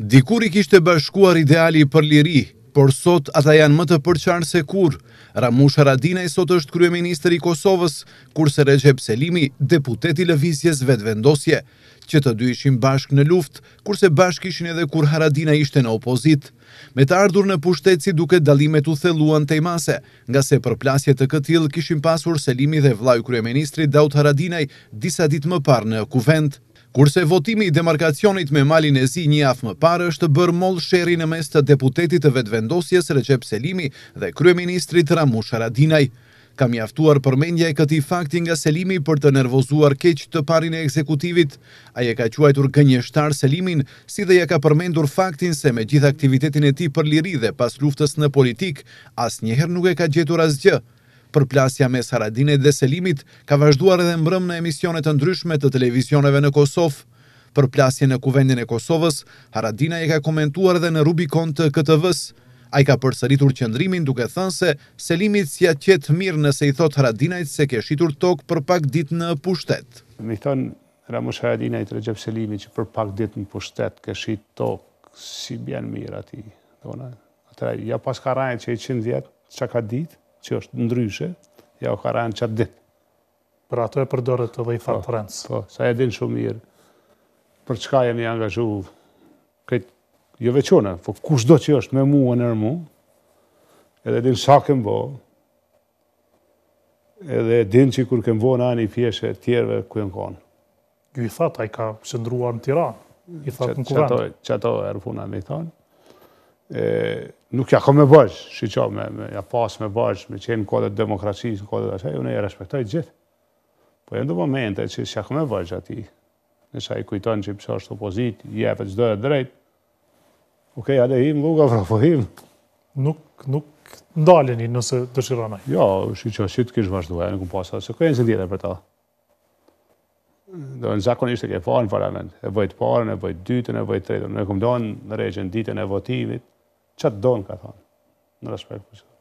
Dikur i kishte bashkuar ideali për liri, por sot ata janë më të përqarë se kur. Ramush Haradina i sot është krye i Kosovës, kur se selimi deputeti lëvizjes vetë vendosje, që të dy ishim bashk në luft, kur se bashk ishin edhe kur Haradina ishte në opozit. Me të ardhur në pushtetë si duke dalimet u theluan të imase, nga se për plasje të këtil kishim pasur selimi dhe vlaju Kryeministri Daut Haradinaj disa dit më par në kuvend kurse votimi i demarkacionit me malin e zi një afë më parë është bërë molë sheri në mes të deputetit të vetvendosjes Recep Selimi dhe Kryeministrit Ramush Aradinaj. Kam jaftuar përmendja e këti fakti nga Selimi për të nervozuar keq të parin e ekzekutivit. Aje ka quajtur gënjështar Selimin, si dhe ja ka përmendur faktin se me gjitha aktivitetin e ti për liri dhe pas luftës në politik, as njëherë nuk e ka gjetur as gjë. Përplasja mes me dhe Selimit ka vazhduar edhe mbrëm në emisionet të ndryshme të televizioneve në Kosovë. Për në kuvendin e Kosovës, Haradina i ka komentuar edhe në Rubikon të këtë vës. A i ka përsëritur qëndrimin duke thënë se Selimit si atë qëtë mirë nëse i thot Haradinajt se ke shitur tokë për pak ditë në pushtet. Mi thonë Ramush Haradinajt Rëgjep Selimit që për pak ditë në pushtet ke shit tokë, si bjen mirë ati. Ja pas ka rajnë që i vjetë, që ka ditë, që është ndryshe, ja u karanë qatë ditë. Për ato e përdore të dhe i farë të po, rëndës. Po, sa e din shumë mirë, për çka jemi angazhu, këtë jo veqona, po kush do që është me mua në mu, edhe din sa këmë bo, edhe din që kur këmë bo në anë i pjeshe tjerve, ku jënë konë. Ju i thatë, a i ka shëndruar në Tiranë, i thatë në Kuvendë. Qëto e rëfuna me i thonë, nuk ja kam me bëgjë, që që me, ja pas me bëgjë, me qenë në kodet demokracisë, në kodet ashe, unë e respektoj gjithë. Po e ndë momente që që ja kam me bëgjë ati, në që i kujton që i pësë është opozit, jepë të gjdojë drejtë, oke, okay, ade him, luga, vrafo him. Nuk, nuk ndalin i nëse jo, të shironaj. Jo, që që që të kishë vazhdoj, nuk më pasë, se kërë e nëzën tjetër për ta. Do në zakonisht e ke parë në parlament, e vojtë parën, e vojtë dytën, e vojtë tretën, në e kumë do në regjën ditën e votimit, qatë donë, ka thonë, në respekt për qëtë.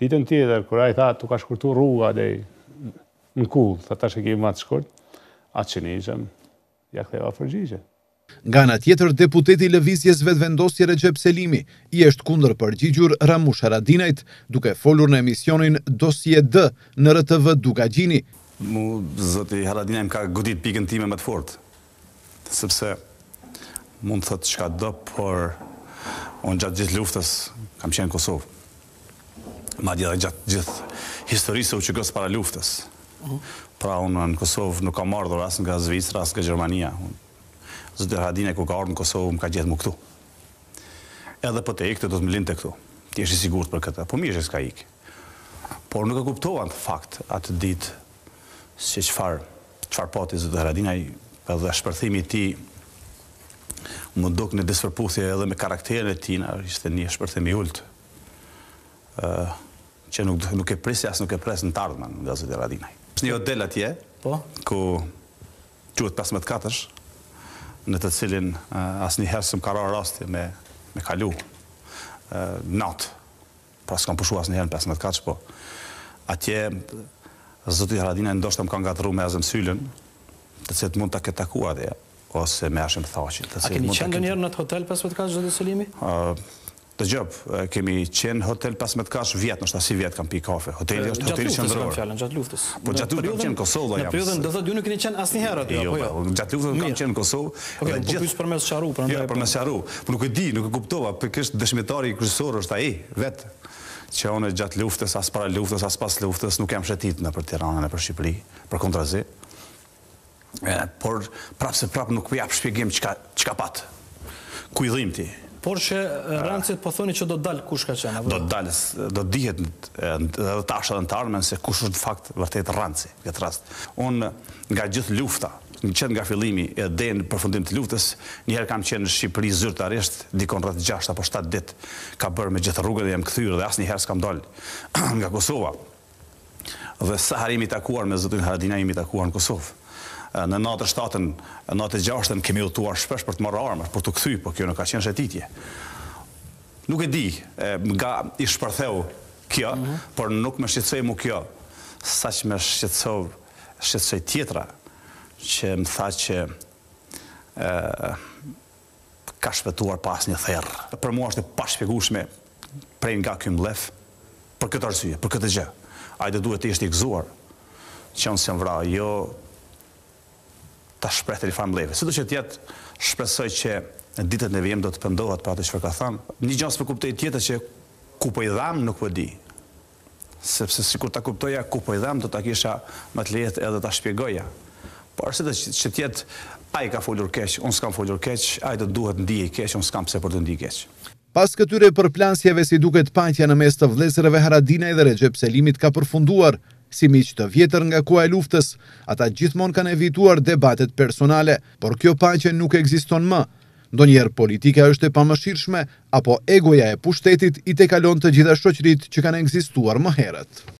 Ditën tjetër, a i tha, tu ka shkurtu rruga dhe në kullë, tha ta që kemi matë shkurt, atë që njëzëm, ja këtheva përgjigje. Nga nga tjetër, deputeti Lëvizjes vetë vendosje Recep Selimi i është kundër përgjigjur Ramush Haradinajt duke folur në emisionin Dosje D në RTV Duka Gjini. Mu, zëti Haradinaj, ka godit pikën time më të fort, sepse mund të thëtë shka do, por Unë gjatë gjithë luftës kam qenë Kosovë. Ma dhe gjatë gjithë historisë u që gësë para luftës. Pra unë në Kosovë nuk kam ardhur asë nga Zvicrë, asë nga Gjermania. Zëtë Radine ku ka ardhur në Kosovë më ka gjithë mu këtu. Edhe për po të ikë të do të më linë të këtu. Ti eshi sigur për këtë, po mirë që s'ka ikë. Por nuk e kuptohan të fakt atë ditë që qëfar, qëfar poti Zëtë Radine, edhe shpërthimi ti më dokë në disërpudhje edhe me karakterin e tina, ishte një shpërthemi ullëtë, që nuk e presi asë nuk e presi në tardëma në nga zëtë e radinaj. Shë një jo hotel atje, po. ku quët 15-4, në të cilin asë një herë së më karar rasti me kalu, natë, pra kam pushu asë një herë në 15-4, po atje zëtë i radinaj ndoshtë më kanë gatëru me azëmë syllën, të cilët mund të këtë takua dhe ose me thashin. A keni qenë njërë në të hotel pas më të kash, zhëtë Selimi? Të gjëpë, kemi qenë hotel pas më të kash vjetë, nështë asi vjetë kam pi kafe. Hoteli është hoteli që ndërërë. Gjatë luftës kam fjallën, gjatë luftës. Po gjatë luftës kam qenë Kosovë. Në përjodën, dhe dhe dy në keni qenë asni herë atë. Jo, jo? jo po, gjatë luftës kam qenë Kosovë. Po për po, për mes sharu, për ndaj. Jo, po. për mes sharu. Po nuk e di, nuk e kuptova, për kështë dëshmitari i kërësorë është a i, vetë. Që onë gjatë luftës, as para luftës, as pas luftës, nuk jam shetit në për Tiranën në për Shqipëri, për kontrazi, por prapë se prapë nuk përjapë shpjegim që ka patë, ku dhim ti. Por që rëndësit pra. po thoni që do të dalë kush ka qenë? Do të dalë, do të dihet dhe të ashtë dhe në të armen se kush është në fakt vërtet ranci. këtë rast. Unë nga gjithë lufta, në qenë nga filimi e dhe në përfundim të luftës, njëherë kam qenë në Shqipëri zyrtarisht, dikon rëtë gjasht apo 7 ditë ka bërë me gjithë rrugën dhe jem këthyrë dhe asë njëherë s'kam dalë nga Kosova. Dhe sa harimi takuar me zëtën Haradina, imi takuar në Kosovë në natë shtatën, natë gjashtën, kemi utuar shpesh për të marrë armës, për të këthy, për kjo nuk ka qenë shetitje. Nuk e di, nga i shpërtheu kjo, mhm. për nuk me shqetsoj mu kjo, sa që me shqetsoj, shqetsoj tjetra, që më tha që ka shpëtuar pas një therë. Për mua është e pashpjegushme prej nga kjo më lef, për këtë arsye, për këtë gjë. Ajde duhet të ishte i gëzuar, që nësë jam vra, jo shprehte një farë mbledhje. Sidoqë të jetë shpresoj që në ditët e vijme do të pendohet për atë çfarë ka thënë. Një gjë s'po kuptoj tjetër që ku po i dham nuk po di. Sepse sikur ta kuptoja ku po i dham do ta kisha më të lehtë edhe ta shpjegoja. Por se të jetë ai ka folur keq, unë s'kam folur keq, ai do duhet ndiej keq, unë s'kam pse për të ndiej keq. Pas këtyre përplansjeve si duket pajtja në mes të vlezërave Haradinaj dhe Recep Selimit ka përfunduar, si mi të vjetër nga kua e luftës, ata gjithmonë kanë evituar debatet personale, por kjo paqe nuk eksiston më. Ndo njerë politika është e pamëshirshme, apo egoja e pushtetit i te kalon të gjitha shqoqrit që kanë eksistuar më herët.